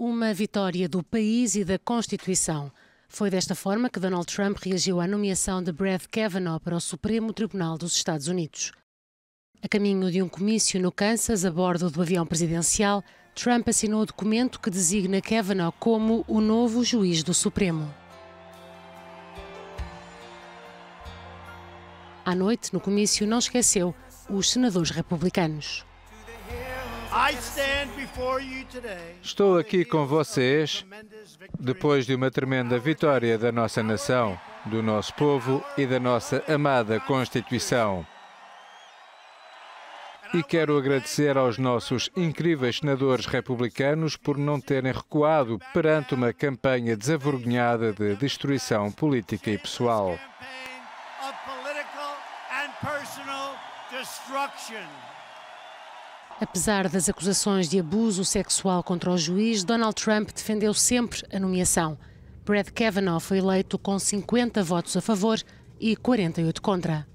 uma vitória do país e da Constituição. Foi desta forma que Donald Trump reagiu à nomeação de Brett Kavanaugh para o Supremo Tribunal dos Estados Unidos. A caminho de um comício no Kansas, a bordo do avião presidencial, Trump assinou o documento que designa Kavanaugh como o novo juiz do Supremo. À noite, no comício, não esqueceu os senadores republicanos. Estou aqui com vocês depois de uma tremenda vitória da nossa nação, do nosso povo e da nossa amada Constituição. E quero agradecer aos nossos incríveis senadores republicanos por não terem recuado perante uma campanha desavergonhada de destruição política e pessoal. Apesar das acusações de abuso sexual contra o juiz, Donald Trump defendeu sempre a nomeação. Brad Kavanaugh foi eleito com 50 votos a favor e 48 contra.